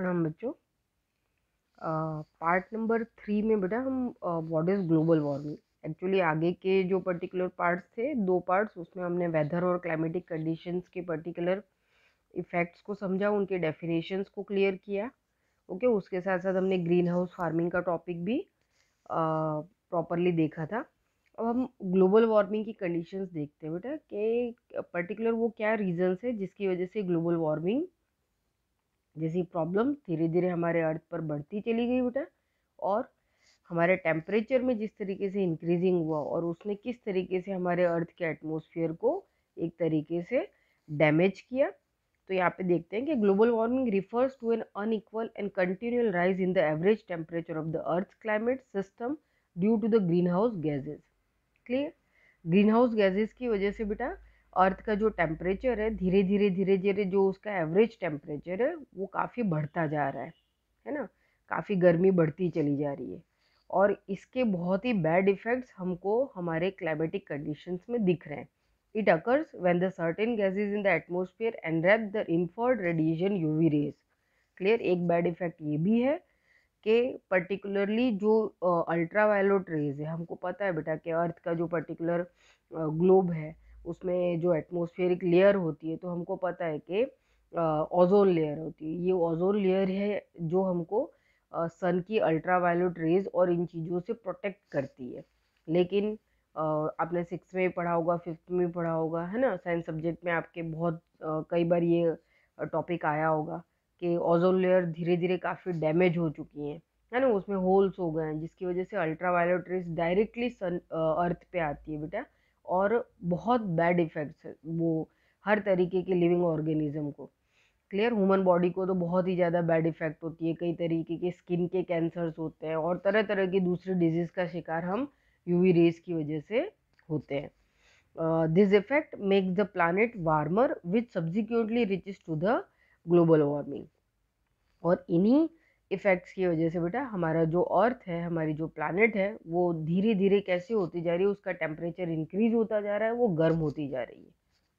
प्रणाम बच्चों part number three में बेटा हम what is global warming actually आगे के जो पर्टिकुलर पार्ट्स थे दो पार्ट्स उसमें हमने वेदर और क्लाइमेटिक कंडीशंस के पर्टिकुलर इफ़ेक्ट्स को समझा उनके डेफिनेशंस को क्लियर किया ओके okay, उसके साथ साथ हमने ग्रीन हाउस फार्मिंग का टॉपिक भी प्रॉपरली देखा था अब हम ग्लोबल वार्मिंग की कंडीशंस देखते हैं बेटा कि पर्टिकुलर वो क्या रीजंस है जिसकी वजह से ग्लोबल वार्मिंग जैसी प्रॉब्लम धीरे धीरे हमारे अर्थ पर बढ़ती चली गई बेटा और हमारे टेम्परेचर में जिस तरीके से इंक्रीजिंग हुआ और उसने किस तरीके से हमारे अर्थ के एटमोसफियर को एक तरीके से डैमेज किया तो यहाँ पे देखते हैं कि global warming refers to an unequal and continual rise in the average temperature of the earth climate system due to the greenhouse gases clear greenhouse gases की वजह से बेटा अर्थ का जो टेम्परेचर है धीरे धीरे धीरे धीरे जो उसका एवरेज टेम्परेचर है वो काफ़ी बढ़ता जा रहा है है ना काफ़ी गर्मी बढ़ती चली जा रही है और इसके बहुत ही बैड इफ़ेक्ट्स हमको हमारे क्लाइमेटिक कंडीशंस में दिख रहे हैं it It the certain the in the atmosphere and rep the infrared radiation U V rays clear एक बैड इफेक्ट ये भी है कि पर्टिकुलरली जो अल्ट्रा वायलोट रेज है हमको पता है बेटा कि अर्थ का जो पर्टिकुलर ग्लोब है उसमें जो एटमॉस्फेरिक लेयर होती है तो हमको पता है कि ओजोन लेयर होती है ये ओजोन लेयर है जो हमको सन की अल्ट्रावायलेट रेज और इन चीज़ों से प्रोटेक्ट करती है लेकिन आपने सिक्स में पढ़ा होगा फिफ्थ में पढ़ा होगा है ना साइंस सब्जेक्ट में आपके बहुत कई बार ये टॉपिक आया होगा कि ओजोन लेयर धीरे धीरे काफ़ी डैमेज हो चुकी हैं है ना उसमें होल्स हो गए हैं जिसकी वजह से ultraviolet rays directly sun earth पे आती है बेटा और बहुत बैड इफ़ेक्ट्स है वो हर तरीके के लिविंग ऑर्गेनिज़म को क्लियर ह्यूमन बॉडी को तो बहुत ही ज़्यादा बैड इफ़ेक्ट होती है कई तरीके के स्किन के कैंसर्स होते हैं और तरह तरह की दूसरी डिजीज़ का शिकार हम यूवी रेज की वजह से होते हैं this effect make the planet warmer which subsequently reaches to the global warming और इन्हीं इफ़ेक्ट्स की वजह से बेटा हमारा जो अर्थ है हमारी जो प्लानट है वो धीरे धीरे कैसे होती जा रही है उसका टेम्परेचर इंक्रीज होता जा रहा है वो गर्म होती जा रही है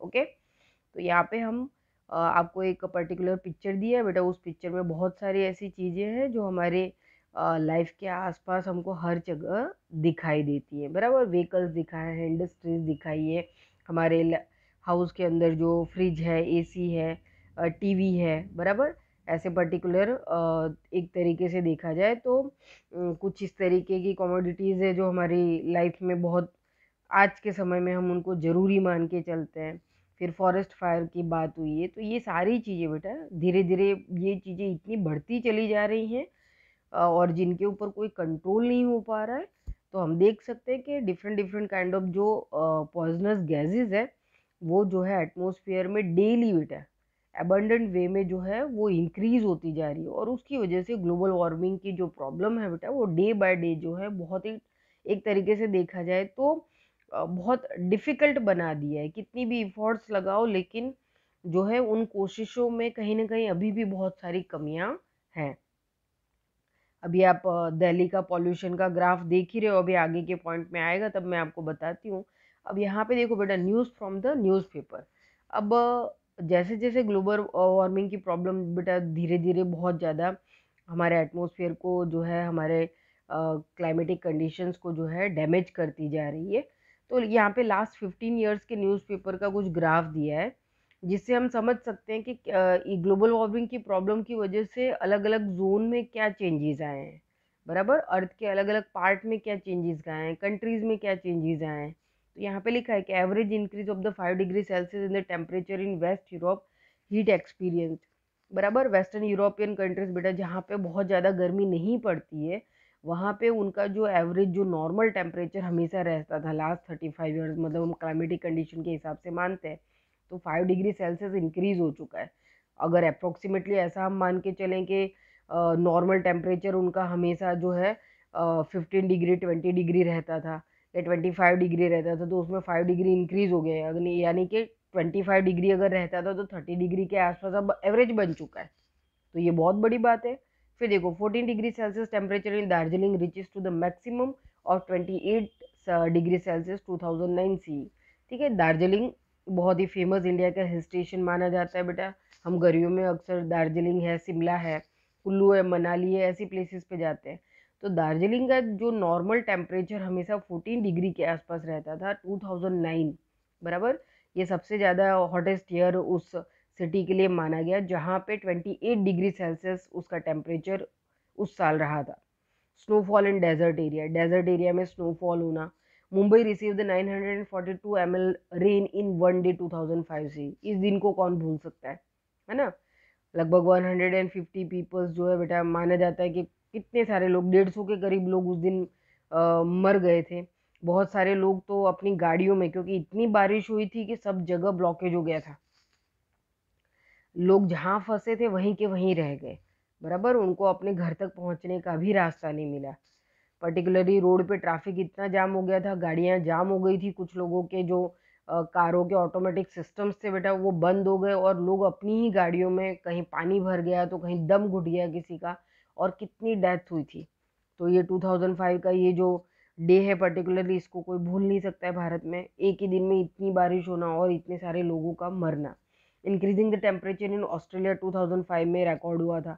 ओके तो यहाँ पे हम आपको एक पर्टिकुलर पिक्चर दिया है बेटा उस पिक्चर में बहुत सारी ऐसी चीज़ें हैं जो हमारे लाइफ के आसपास हमको हर जगह दिखाई देती है बराबर व्हीकल्स दिखाए हैं इंडस्ट्रीज दिखाई है हमारे हाउस के अंदर जो फ्रिज है एसी है टीवी है बराबर ऐसे पर्टिकुलर एक तरीके से देखा जाए तो कुछ इस तरीके की कॉमोडिटीज़ है जो हमारी लाइफ में बहुत आज के समय में हम उनको ज़रूरी मान के चलते हैं फिर फॉरेस्ट फायर की बात हुई है तो ये सारी चीज़ें बेटा धीरे धीरे ये चीज़ें इतनी बढ़ती चली जा रही हैं और जिनके ऊपर कोई कंट्रोल नहीं हो पा रहा है तो हम देख सकते हैं कि डिफरेंट डिफरेंट काइंड ऑफ जो पॉइजनस गैजेज है वो जो है एटमोसफियर में डेली बेटा एबंडेंट वे में जो है वो इंक्रीज़ होती जा रही है और उसकी वजह से ग्लोबल वार्मिंग की जो प्रॉब्लम है बेटा वो डे बाय डे जो है बहुत ही एक तरीके से देखा जाए तो बहुत डिफ़िकल्ट बना दिया है कितनी भी इफ़ोर्ट्स लगाओ लेकिन जो है उन कोशिशों में कहीं ना कहीं अभी भी बहुत सारी कमियां हैं अभी आप दिल्ली का पॉल्यूशन का ग्राफ देख ही रहे हो अभी आगे के पॉइंट में आएगा तब मैं आपको बताती हूँ अब यहाँ पे देखो बेटा न्यूज़ फ्रॉम द न्यूज़पेपर अब जैसे जैसे ग्लोबल वार्मिंग की प्रॉब्लम बेटा धीरे धीरे बहुत ज़्यादा हमारे एटमोसफियर को जो है हमारे क्लाइमेटिक कंडीशंस को जो है डैमेज करती जा रही है तो यहाँ पे लास्ट फिफ्टीन ईयर्स के न्यूज़पेपर का कुछ ग्राफ दिया है जिससे हम समझ सकते हैं कि ग्लोबल वार्मिंग की प्रॉब्लम की वजह से अलग अलग जोन में क्या चेंजेस आए हैं बराबर अर्थ के अलग अलग पार्ट में क्या चेंजेस आए हैं कंट्रीज़ में क्या चेंजेस आए हैं यहाँ पे लिखा है कि average increase of the five degree Celsius in the temperature in west Europe heat experience बराबर वेस्टर्न यूरोपियन कंट्रीज बेटा जहाँ पे बहुत ज़्यादा गर्मी नहीं पड़ती है वहाँ पे उनका जो एवरेज जो नॉर्मल टेम्परेचर हमेशा रहता था लास्ट थर्टी फाइव ईयर्स मतलब हम क्लाइमेटिक कंडीशन के हिसाब से मानते हैं तो फाइव डिग्री सेल्सियस इंक्रीज़ हो चुका है अगर अप्रोक्सीमेटली ऐसा हम मान के चलें कि नॉर्मल टेम्परेचर उनका हमेशा जो है फिफ्टीन डिग्री ट्वेंटी डिग्री रहता था या ट्वेंटी फाइव डिग्री रहता था तो उसमें फाइव डिग्री इंक्रीज़ हो गया है यानी कि ट्वेंटी फाइव डिग्री अगर रहता था तो थर्टी डिग्री के आसपास अब एवरेज बन चुका है तो ये बहुत बड़ी बात है फिर देखो fourteen degree Celsius temperature in Darjeeling reaches to the maximum of twenty eight degree Celsius two thousand nine C ठीक है दार्जिलिंग बहुत ही फेमस इंडिया का हिल स्टेशन माना जाता है बेटा हम गर्मियों में अक्सर दार्जिलिंग है शिमला है कुल्लू है मनाली है ऐसी प्लेसेस पे जाते हैं तो दार्जिलिंग का जो नॉर्मल टेम्परेचर हमेशा 14 डिग्री के आसपास रहता था 2009 बराबर ये सबसे ज़्यादा हॉटेस्ट ईयर उस सिटी के लिए माना गया जहाँ पे 28 डिग्री सेल्सियस उसका टेम्परेचर उस साल रहा था snowfall in desert area desert area में स्नोफॉल होना Mumbai receive the 942 ML rain in one day five से इस दिन को कौन भूल सकता है है ना लगभग 150 पीपल्स जो है बेटा माना जाता है कि कितने सारे लोग डेढ़ सौ के करीब लोग उस दिन आ, मर गए थे बहुत सारे लोग तो अपनी गाड़ियों में क्योंकि इतनी बारिश हुई थी कि सब जगह ब्लॉकेज हो गया था लोग जहाँ फंसे थे वहीं के वहीं रह गए बराबर उनको अपने घर तक पहुँचने का भी रास्ता नहीं मिला पर्टिकुलरली रोड पे ट्रैफिक इतना जाम हो गया था गाड़ियाँ जाम हो गई थी कुछ लोगों के जो आ, कारों के ऑटोमेटिक सिस्टम्स थे बेटा वो बंद हो गए और लोग अपनी ही गाड़ियों में कहीं पानी भर गया तो कहीं दम घुट गया किसी का और कितनी डेथ हुई थी तो ये 2005 का ये जो डे है पर्टिकुलरली इसको कोई भूल नहीं सकता है भारत में एक ही दिन में इतनी बारिश होना और इतने सारे लोगों का मरना increasing the temperature in Australia 2005 में रिकॉर्ड हुआ था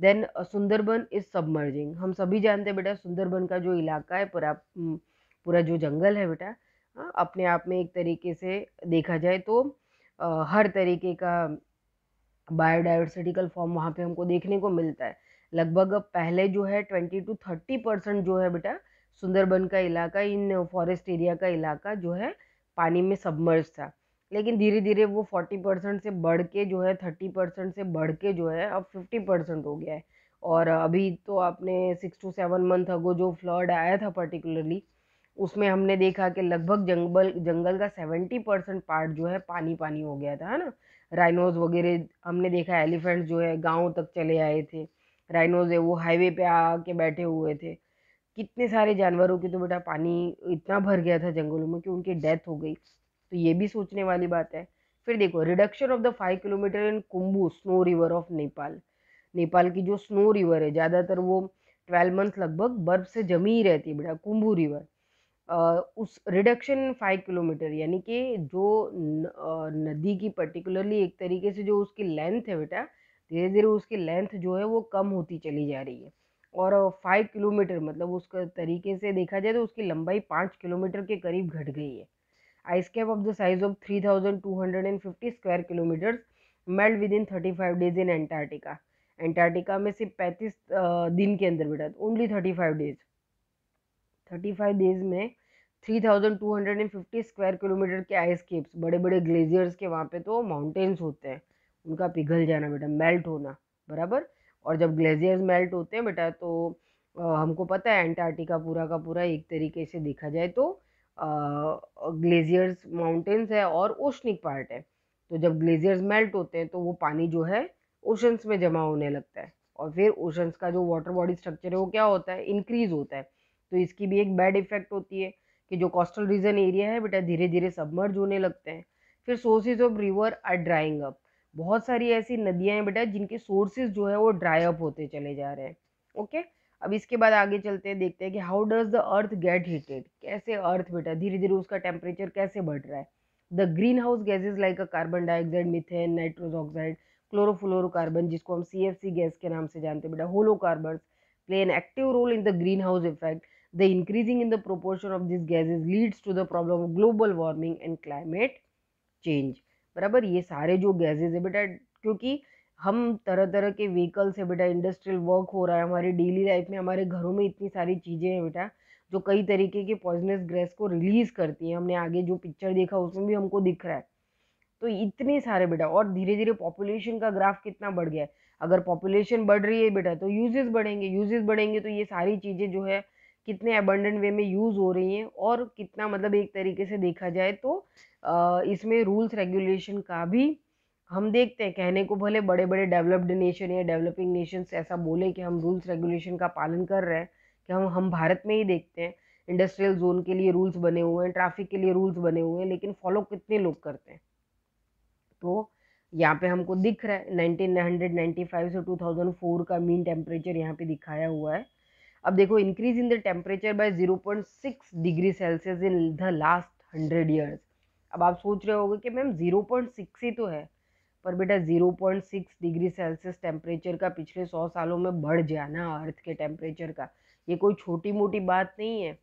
देन सुंदरबन इज सबमर्जिंग हम सभी जानते हैं बेटा सुंदरबन का जो इलाका है पूरा पूरा जो जंगल है बेटा हाँ, अपने आप में एक तरीके से देखा जाए तो हर तरीके का बायोडाइवर्सिटिकल फॉर्म वहाँ पे हमको देखने को मिलता है लगभग पहले जो है ट्वेंटी टू थर्टी परसेंट जो है बेटा सुंदरबन का इलाका इन फॉरेस्ट एरिया का इलाका जो है पानी में सबमर्ज था लेकिन धीरे धीरे वो फोर्टी परसेंट से बढ़ के जो है थर्टी परसेंट से बढ़ के जो है अब फिफ्टी परसेंट हो गया है और अभी तो आपने six to seven month ago जो फ्लड आया था पर्टिकुलरली उसमें हमने देखा कि लगभग जंगल जंगल का सेवेंटी परसेंट पार्ट जो है पानी पानी हो गया था है ना राइनोज वगैरह हमने देखा एलिफेंट्स जो है गाँव तक चले आए थे राइनोज है वो हाईवे पे आके बैठे हुए थे कितने सारे जानवरों की तो बेटा पानी इतना भर गया था जंगलों में कि उनकी डेथ हो गई तो ये भी सोचने वाली बात है फिर देखो reduction of the five kilometre in Khumbu snow river of Nepal Nepal की जो स्नो रिवर है ज़्यादातर वो ट्वेल्व मंथ लगभग बर्फ से जमी ही रहती है बेटा कुंभू रिवर उस रिडक्शन फाइव किलोमीटर यानी कि जो न, नदी की पर्टिकुलरली एक तरीके से जो उसकी लेंथ है बेटा धीरे धीरे उसकी लेंथ जो है वो कम होती चली जा रही है और फाइव किलोमीटर मतलब उसका तरीके से देखा जाए तो उसकी लंबाई पाँच किलोमीटर के करीब घट गई है ice cap of the size of three thousand two hundred and fifty square kilometres melt within thirty five days in Antarctica Antarctica में सिर्फ पैंतीस दिन के अंदर बेटा only thirty five days thirty five days में three thousand two hundred and fifty square kilometre के ice caps बड़े बड़े ग्लेशियर्स के वहाँ पे तो माउंटेन्स होते हैं उनका पिघल जाना बेटा मेल्ट होना बराबर और जब ग्लेजियर्स मेल्ट होते हैं बेटा तो आ, हमको पता है एंटार्क्टिका पूरा का पूरा एक तरीके से देखा जाए तो ग्लेजियर्स माउंटेन्स है और ओशनिक पार्ट है तो जब ग्लेजियर्स मेल्ट होते हैं तो वो पानी जो है ओशंस में जमा होने लगता है और फिर ओशंस का जो वाटर बॉडी स्ट्रक्चर है वो क्या होता है इंक्रीज होता है तो इसकी भी एक बैड इफेक्ट होती है कि जो कोस्टल रीजन एरिया है बेटा धीरे धीरे सबमर्ज होने लगते हैं फिर sources of river are drying up बहुत सारी ऐसी नदियाँ हैं बेटा जिनके सोर्सेज जो है वो ड्राई अप होते चले जा रहे हैं ओके अब इसके बाद आगे चलते हैं देखते हैं कि how does the earth get heated कैसे अर्थ बेटा धीरे धीरे उसका टेम्परेचर कैसे बढ़ रहा है the greenhouse gases like a carbon dioxide methane nitrous oxide chlorofluorocarbon जिसको हम सी एफ सी गैस के नाम से जानते हैं बेटा play an active role in the greenhouse effect the increasing in the proportion of this gases leads to the problem of global warming and climate change बराबर ये सारे जो गैसेज है बेटा क्योंकि हम तरह तरह के व्हीकल्स है बेटा इंडस्ट्रियल वर्क हो रहा है हमारी डेली लाइफ में हमारे घरों में इतनी सारी चीज़ें हैं बेटा जो कई तरीके के पॉइजनस गैस को रिलीज़ करती है हमने आगे जो पिक्चर देखा उसमें भी हमको दिख रहा है तो इतने सारे बेटा और धीरे धीरे पॉपुलेशन का ग्राफ कितना बढ़ गया है अगर पॉपुलेशन बढ़ रही है बेटा तो यूजेस बढ़ेंगे यूजेस बढ़ेंगे तो ये सारी चीज़ें जो है कितने अबंडेंट वे में यूज़ हो रही हैं और कितना मतलब एक तरीके से देखा जाए तो इसमें रूल्स रेगुलेशन का भी हम देखते हैं कहने को भले बड़े बड़े डेवलप्ड नेशन या डेवलपिंग नेशंस ऐसा बोले कि हम रूल्स रेगुलेशन का पालन कर रहे हैं कि हम हम भारत में ही देखते हैं इंडस्ट्रियल जोन के लिए रूल्स बने हुए हैं ट्रैफिक के लिए रूल्स बने हुए हैं लेकिन फॉलो कितने लोग करते हैं तो यहाँ पे हमको दिख रहा है फाइव से फोर का मीन टेम्परेचर यहाँ पे दिखाया हुआ है अब देखो increase in the temperature by 0.6 degree Celsius in the last hundred years अब आप सोच रहे होगे कि मैम 0.6 ही तो है पर बेटा 0.6 डिग्री सेल्सियस टेम्परेचर का पिछले सौ सालों में बढ़ जाना अर्थ के टेम्परेचर का ये कोई छोटी मोटी बात नहीं है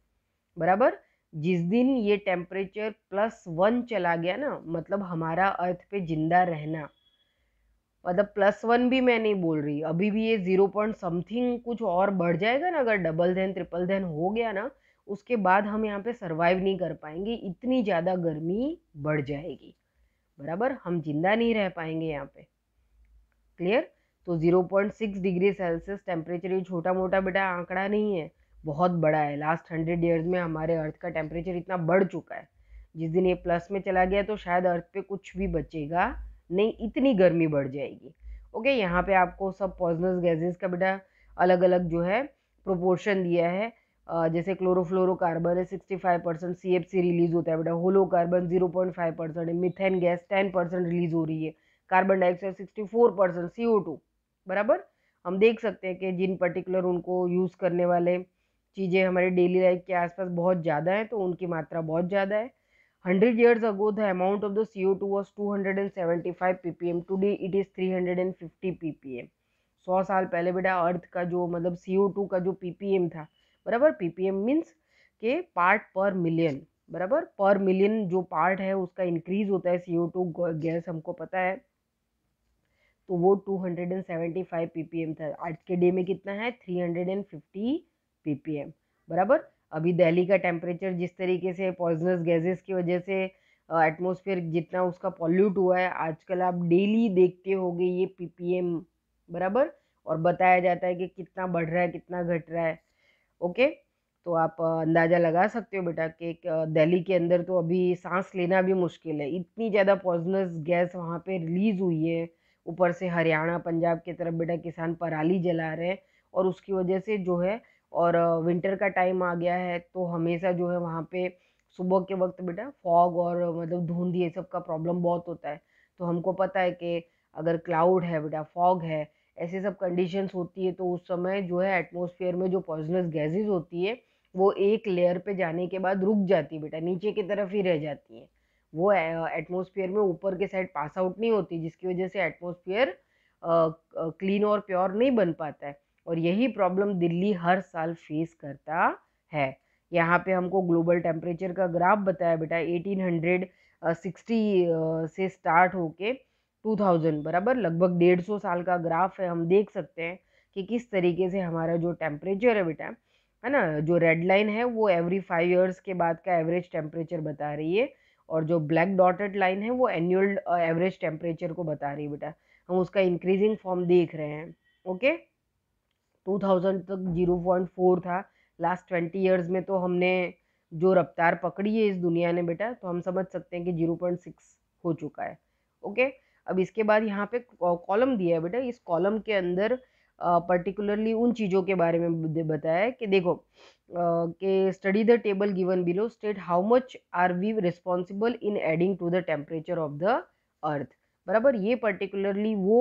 बराबर जिस दिन ये टेम्परेचर प्लस वन चला गया ना मतलब हमारा अर्थ पे जिंदा रहना मतलब प्लस वन भी मैं नहीं बोल रही अभी भी ये ज़ीरो पॉइंट समथिंग कुछ और बढ़ जाएगा ना अगर डबल देन ट्रिपल देन हो गया ना उसके बाद हम यहाँ पे सरवाइव नहीं कर पाएंगे इतनी ज़्यादा गर्मी बढ़ जाएगी बराबर हम जिंदा नहीं रह पाएंगे यहाँ पे क्लियर तो 0.6 डिग्री सेल्सियस टेम्परेचर ये छोटा मोटा बेटा आंकड़ा नहीं है बहुत बड़ा है लास्ट हंड्रेड ईयर्स में हमारे अर्थ का टेम्परेचर इतना बढ़ चुका है जिस दिन ये प्लस में चला गया तो शायद अर्थ पे कुछ भी बचेगा नहीं इतनी गर्मी बढ़ जाएगी ओके यहाँ पे आपको सब पॉइजनस गैसेस का बेटा अलग अलग जो है प्रोपोर्शन दिया है जैसे क्लोरोफ्लोरोकार्बन है sixty five percent C F C release होता है बेटा halo carbon zero point five percent है methane gas ten percent release हो रही है carbon dioxide sixty four percent C O two बराबर हम देख सकते हैं कि जिन पर्टिकुलर उनको यूज़ करने वाले चीज़ें हमारे डेली लाइफ के आसपास बहुत ज़्यादा हैं तो उनकी मात्रा बहुत ज़्यादा है 100 years ago, the amount of the CO2 was 275 ppm. Today, it is 350 ppm. 100 साल पहले बेटा अर्थ का जो मतलब CO2 का जो ppm था बराबर ppm मीन्स के पार्ट पर मिलियन बराबर पर मिलियन जो पार्ट है उसका इंक्रीज होता है CO2 गैस हमको पता है तो वो 275 ppm था आज के डे में कितना है 350 ppm बराबर अभी दिल्ली का टेम्परेचर जिस तरीके से पॉइजनस गैसेस की वजह से एटमोसफियर जितना उसका पॉल्यूट हुआ है आजकल आप डेली देखते गए ये एम बराबर और बताया जाता है कि कितना बढ़ रहा है कितना घट रहा है ओके तो आप अंदाज़ा लगा सकते हो बेटा कि दिल्ली के अंदर तो अभी सांस लेना भी मुश्किल है इतनी ज़्यादा पॉइजनस गैस वहाँ पे रिलीज़ हुई है ऊपर से हरियाणा पंजाब की तरफ बेटा किसान पराली जला रहे हैं और उसकी वजह से जो है और विंटर का टाइम आ गया है तो हमेशा जो है वहाँ पे सुबह के वक्त बेटा फॉग और मतलब धुंध ये सब का प्रॉब्लम बहुत होता है तो हमको पता है कि अगर क्लाउड है बेटा फॉग है ऐसे सब कंडीशंस होती है तो उस समय जो है एटमोसफियर में जो पॉइजनस गैसेज होती है वो एक लेयर पे जाने के बाद रुक जाती है बेटा नीचे की तरफ ही रह जाती है वो एटमोसफियर में ऊपर के साइड पास आउट नहीं होती जिसकी वजह से एटमोसफियर क्लीन और प्योर नहीं बन पाता है और यही प्रॉब्लम दिल्ली हर साल फेस करता है यहाँ पे हमको ग्लोबल टेम्परेचर का ग्राफ बताया बेटा 1860 से स्टार्ट होके 2000 बराबर लगभग 150 साल का ग्राफ है हम देख सकते हैं कि किस तरीके से हमारा जो टेम्परेचर है बेटा है ना जो रेड लाइन है वो एवरी फाइव ईयर्स के बाद का एवरेज टेम्परेचर बता रही है और जो ब्लैक डॉटेड लाइन है वो एनुअल एवरेज टेम्परेचर को बता रही है बेटा हम उसका इंक्रीजिंग फॉर्म देख रहे हैं ओके टू थाउजेंड तक जीरो पॉइंट फोर था लास्ट ट्वेंटी ईयर्स में तो हमने जो रफ्तार पकड़ी है इस दुनिया ने बेटा तो हम समझ सकते हैं कि जीरो पॉइंट सिक्स हो चुका है ओके अब इसके बाद यहाँ पे कॉलम दिया है बेटा इस कॉलम के अंदर पर्टिकुलरली उन चीज़ों के बारे में बताया है कि देखो कि study the table given below state how much are we responsible in adding to the temperature of the earth बराबर ये पर्टिकुलरली वो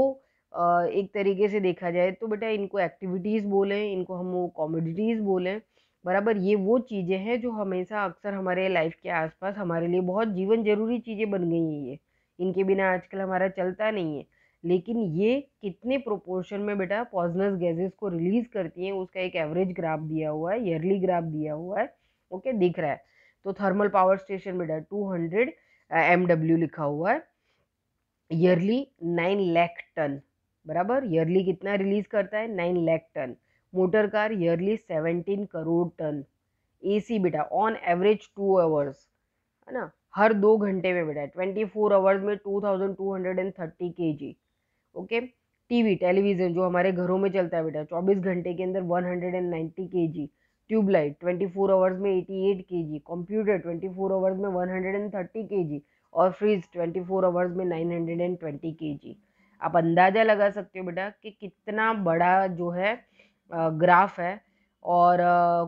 एक तरीके से देखा जाए तो बेटा इनको एक्टिविटीज़ बोलें इनको हम वो कॉमोडिटीज़ बोलें बराबर ये वो चीज़ें हैं जो हमेशा अक्सर हमारे लाइफ के आसपास हमारे लिए बहुत जीवन जरूरी चीज़ें बन गई हैं ये इनके बिना आजकल हमारा चलता नहीं है लेकिन ये कितने प्रोपोर्शन में बेटा पॉजनस गैसेस को रिलीज़ करती हैं उसका एक एवरेज ग्राफ दिया हुआ है ईयरली ग्राफ दिया हुआ है ओके दिख रहा है तो थर्मल पावर स्टेशन बेटा टू हंड्रेड एम डब्ल्यू लिखा हुआ है ईयरली नाइन लैख टन बराबर ईयरली कितना रिलीज़ करता है nine lakh ton motor car yearly seventeen crore ton सी बेटा ऑन एवरेज टू आवर्स है ना हर दो घंटे में बेटा ट्वेंटी फोर आवर्स में two thousand two hundred and thirty K G okay TV television जो हमारे घरों में चलता है बेटा चौबीस घंटे के अंदर one hundred and ninety K G tube light twenty four hours में eighty eight K G computer twenty four hours में one hundred and thirty K G और फ्रिज ट्वेंटी फोर आवर्स में nine hundred and twenty K G आप अंदाज़ा लगा सकते हो बेटा कि कितना बड़ा जो है ग्राफ है और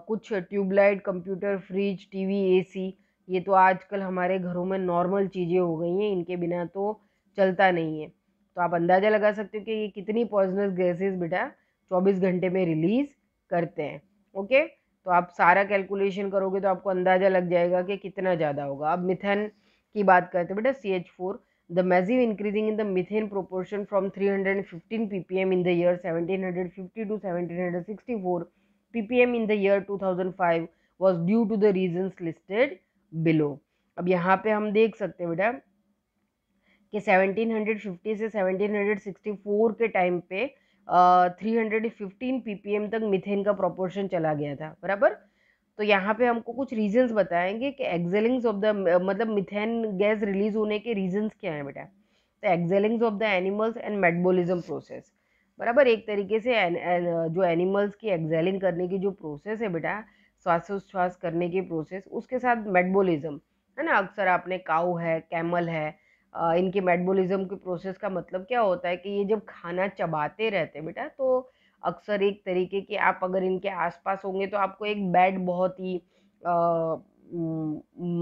कुछ tube light computer fridge TV AC ये तो आजकल हमारे घरों में नॉर्मल चीज़ें हो गई हैं इनके बिना तो चलता नहीं है तो आप अंदाज़ा लगा सकते हो कि ये कितनी पॉइजनस गैसेस बेटा 24 घंटे में रिलीज़ करते हैं ओके तो आप सारा कैलकुलेशन करोगे तो आपको अंदाज़ा लग जाएगा कि कितना ज़्यादा होगा अब मिथेन की बात करते हैं तो बेटा C H four The massive increasing in the methane proportion from 315 ppm in the year 1750 to 1764 ppm in the year 2005 was due to the reasons listed below. ab yahan pe hum dekh sakte हैं बेटा कि 1750 se 1764 के time पे uh, 315 ppm तक methane का proportion चला गया था बराबर तो यहाँ पे हमको कुछ रीजंस बताएंगे कि एक्जेलिंग्स ऑफ द मतलब मिथेन गैस रिलीज होने के रीजंस क्या हैं बेटा तो exhalings of the animals and metabolism process बराबर एक तरीके से एन, एन, जो एनिमल्स की एक्जेलिंग करने की जो प्रोसेस है बेटा श्वासोच्छ्वास करने की प्रोसेस उसके साथ मेटबोलिज्म है ना अक्सर आपने काऊ है कैमल है इनके मेटबोलिज्म के प्रोसेस का मतलब क्या होता है कि ये जब खाना चबाते रहते हैं बेटा तो अक्सर एक तरीके के आप अगर इनके आसपास होंगे तो आपको एक बैड बहुत ही आ,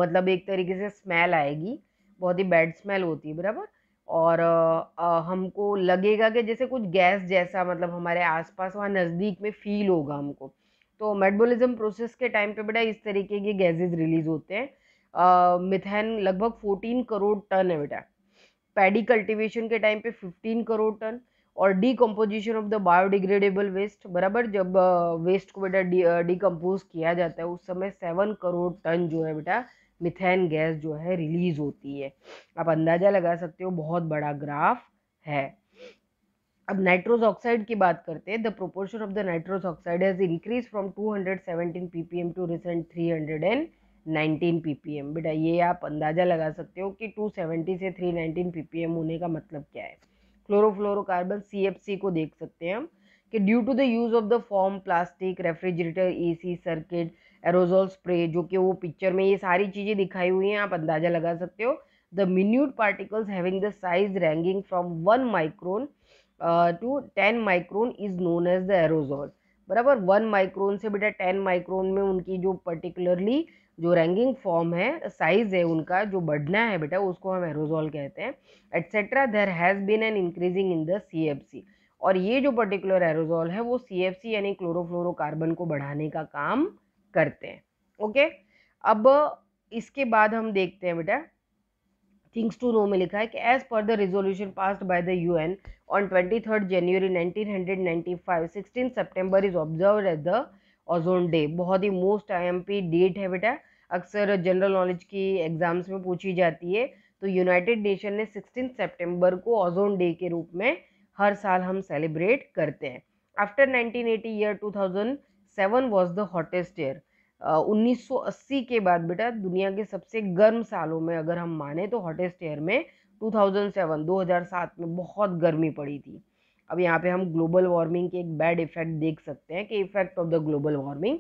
मतलब एक तरीके से स्मेल आएगी बहुत ही बैड स्मेल होती है बराबर और आ, आ, हमको लगेगा कि जैसे कुछ गैस जैसा मतलब हमारे आसपास वहाँ नज़दीक में फील होगा हमको तो मेटबोलिज्म प्रोसेस के टाइम पे बेटा इस तरीके के गैसेस रिलीज होते हैं मिथेन लगभग फोर्टीन करोड़ टन है बेटा पैडी कल्टीवेशन के टाइम पे फिफ्टीन करोड़ टन और decomposition of the biodegradable waste बराबर जब वेस्ट को बेटा डिकम्पोज किया जाता है उस समय सेवन करोड़ टन जो है बेटा मिथेन गैस जो है रिलीज होती है आप अंदाज़ा लगा सकते हो बहुत बड़ा ग्राफ है अब नाइट्रोस ऑक्साइड की बात करते हैं the proportion of the nitrous oxide has increase from 217 ppm to recent 319 ppm बेटा ये आप अंदाज़ा लगा सकते हो कि 270 से 319 ppm होने का मतलब क्या है क्लोरोफ्लोरोकार्बन सी को देख सकते हैं हम कि due to the use of the foam plastic refrigerator AC circuit aerosol spray जो कि वो पिक्चर में ये सारी चीज़ें दिखाई हुई हैं आप अंदाज़ा लगा सकते हो the minute particles having the size ranging from one micron to ten micron is known as the aerosol बराबर वन माइक्रोन से बेटा टेन माइक्रोन में उनकी जो पर्टिकुलरली जो रैंगिंग फॉर्म है साइज़ है उनका जो बढ़ना है बेटा उसको हम एरोजोल कहते हैं etcetera there has been an increasing in the C F C और ये जो पर्टिकुलर एरोजोल है वो सी एफ सी यानी क्लोरोफ्लोरोकार्बन को बढ़ाने का काम करते हैं ओके अब इसके बाद हम देखते हैं बेटा थिंग्स टू नो में लिखा है कि as per the resolution passed by the U N on twenty third January nineteen hundred ninety five sixteen September is observe as the ozone day बहुत ही most I M P date है बेटा अक्सर general knowledge की exams में पूछी जाती है तो यूनाइटेड नेशन ने सिक्सटीन सेप्टेम्बर को ओजोन डे के रूप में हर साल हम सेलिब्रेट करते हैं after 1980 year seven was the hottest year 1980 के बाद बेटा दुनिया के सबसे गर्म सालों में अगर हम माने तो हॉटेस्ट ईयर में 2007 2007 में बहुत गर्मी पड़ी थी अब यहाँ पे हम ग्लोबल वार्मिंग के एक बैड इफेक्ट देख सकते हैं कि effect of the global warming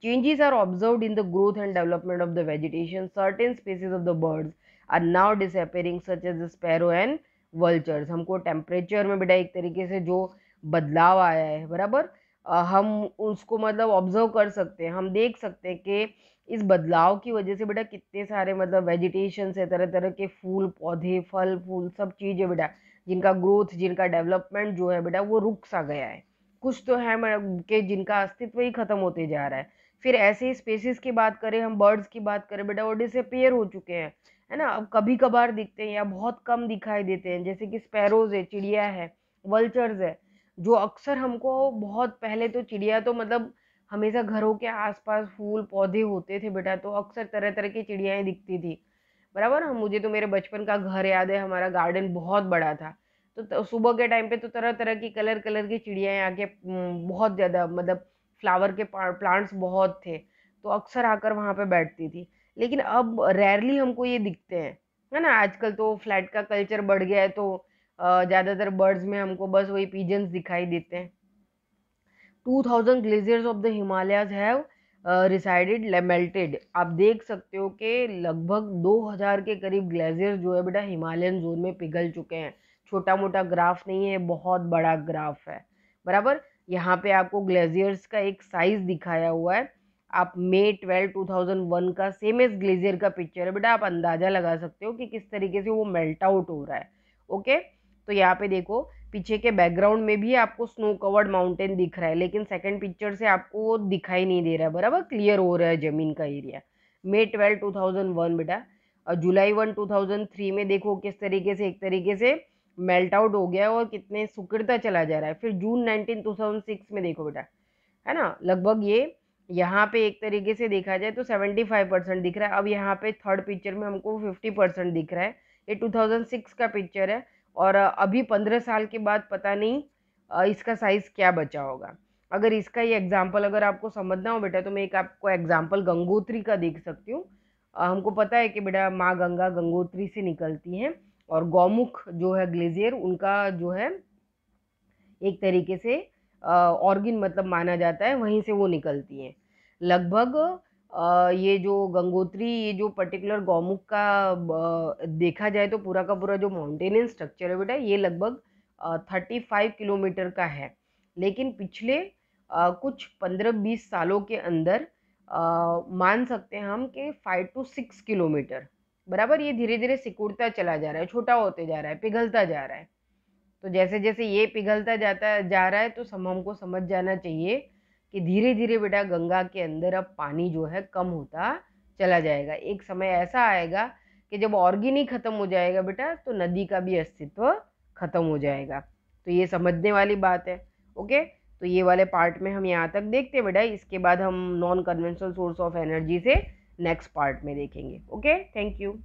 Changes are observed in the growth and development of the vegetation. Certain species of the birds are now disappearing such as the sparrow and vultures. हमको temperature में बेटा एक तरीके से जो बदलाव आया है बराबर हम उसको मतलब ऑब्जर्व कर सकते हैं हम देख सकते हैं कि इस बदलाव की वजह से बेटा कितने सारे मतलब वेजिटेशन है तरह तरह के फूल पौधे फल फूल सब चीज़ें बेटा जिनका ग्रोथ जिनका डेवलपमेंट जो है बेटा वो रुक सा गया है कुछ तो है मतलब कि जिनका अस्तित्व ही खत्म होते जा रहा है फिर ऐसे ही स्पेसिस की बात करें हम बर्ड्स की बात करें बेटा वो डिसअपेयर हो चुके हैं है ना अब कभी कभार दिखते हैं या बहुत कम दिखाई देते हैं जैसे कि स्पैरोज है चिड़िया है वल्चर्स है जो अक्सर हमको बहुत पहले तो चिड़िया तो मतलब हमेशा घरों के आसपास फूल पौधे होते थे बेटा तो अक्सर तरह तरह की चिड़ियाएँ दिखती थी बराबर हम मुझे तो मेरे बचपन का घर याद है हमारा गार्डन बहुत बड़ा था तो सुबह के टाइम पे तो तरह तरह की कलर कलर की चिड़ियाएँ आके बहुत ज़्यादा मतलब फ्लावर के प्लांट्स बहुत थे तो अक्सर आकर वहाँ पे बैठती थी लेकिन अब रेयरली हमको ये दिखते हैं है ना आजकल तो फ्लैट का कल्चर बढ़ गया है तो ज़्यादातर बर्ड्स में हमको बस वही पीजन्स दिखाई देते हैं two thousand glaciers of the Himalayas have receded melted आप देख सकते हो कि लगभग दो हजार के करीब ग्लेजियर्स जो है बेटा हिमालयन जोन में पिघल चुके हैं छोटा मोटा ग्राफ नहीं है बहुत बड़ा ग्राफ है बराबर यहाँ पे आपको ग्लेजियर्स का एक साइज़ दिखाया हुआ है आप May twelve two thousand one का सेम एज ग्लेजियर का पिक्चर है बेटा आप अंदाज़ा लगा सकते हो कि किस तरीके से वो मेल्ट आउट हो रहा है ओके तो यहाँ पे देखो पीछे के बैकग्राउंड में भी आपको स्नो कवर्ड माउंटेन दिख रहा है लेकिन सेकंड पिक्चर से आपको वो दिखाई नहीं दे रहा है बराबर क्लियर हो रहा है ज़मीन का area May twelve two thousand one बेटा और July one two thousand three में देखो किस तरीके से एक तरीके से मेल्ट आउट हो गया है और कितने सुकड़ता चला जा रहा है फिर June nineteen two thousand six में देखो बेटा है ना लगभग ये यहाँ पे एक तरीके से देखा जाए तो सेवेंटी फाइव परसेंट दिख रहा है अब यहाँ पे थर्ड पिक्चर में हमको फिफ्टी परसेंट दिख रहा है ये टू थाउजेंड सिक्स का पिक्चर है और अभी पंद्रह साल के बाद पता नहीं इसका साइज़ क्या बचा होगा अगर इसका ये एग्जाम्पल अगर आपको समझना हो बेटा तो मैं एक आपको एग्जाम्पल गंगोत्री का देख सकती हूँ हमको पता है कि बेटा माँ गंगा गंगोत्री से निकलती हैं और गौमुख जो है ग्लेजियर उनका जो है एक तरीके से ऑर्गिन मतलब माना जाता है वहीं से वो निकलती हैं लगभग ये जो गंगोत्री ये जो पर्टिकुलर गौमुख का देखा जाए तो पूरा का पूरा जो माउंटेनियन स्ट्रक्चर है बेटा ये लगभग थर्टी फाइव किलोमीटर का है लेकिन पिछले कुछ पंद्रह बीस सालों के अंदर मान सकते हैं हम कि फाइव टू सिक्स किलोमीटर बराबर ये धीरे धीरे सिकुड़ता चला जा रहा है छोटा होते जा रहा है पिघलता जा रहा है तो जैसे जैसे ये पिघलता जाता जा रहा है तो सब हमको समझ जाना चाहिए कि धीरे धीरे बेटा गंगा के अंदर अब पानी जो है कम होता चला जाएगा एक समय ऐसा आएगा कि जब ऑर्गेनिक ही ख़त्म हो जाएगा बेटा तो नदी का भी अस्तित्व ख़त्म हो जाएगा तो ये समझने वाली बात है ओके तो ये वाले पार्ट में हम यहाँ तक देखते हैं बेटा इसके बाद हम non conventional source of energy से नेक्स्ट पार्ट में देखेंगे ओके थैंक यू